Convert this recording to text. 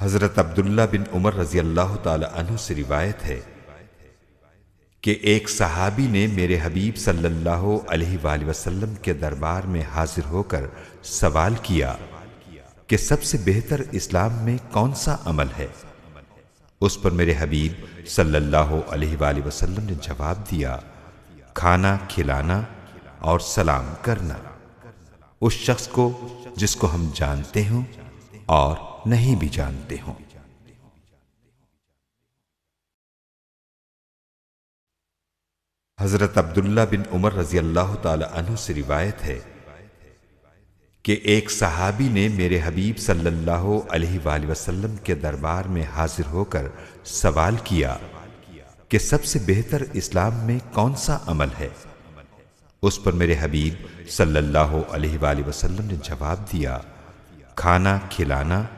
हज़रत अब्दुल्ला बिन उमर रजी अल्लाह तु से रिवायत है कि एक सहाबी ने मेरे हबीब सल्लल्लाहु अलैहि वसल्लम के दरबार में हाजिर होकर सवाल किया कि सबसे बेहतर इस्लाम में कौन सा अमल है उस पर मेरे हबीब सल्लल्लाहु अलैहि वसल्लम ने जवाब दिया खाना खिलाना और सलाम करना उस शख्स को जिसको हम जानते हों और नहीं भी जानते हों हजरत अब्दुल्ला बिन उमर रजी अल्लाह तु से रिवायत है कि एक सहाबी ने मेरे हबीब सल्लल्लाहु अलैहि वसल्लम के दरबार में हाजिर होकर सवाल किया कि सबसे बेहतर इस्लाम में कौन सा अमल है उस पर मेरे हबीब सल्लल्लाहु अलैहि वसल्लम ने जवाब दिया खाना खिलाना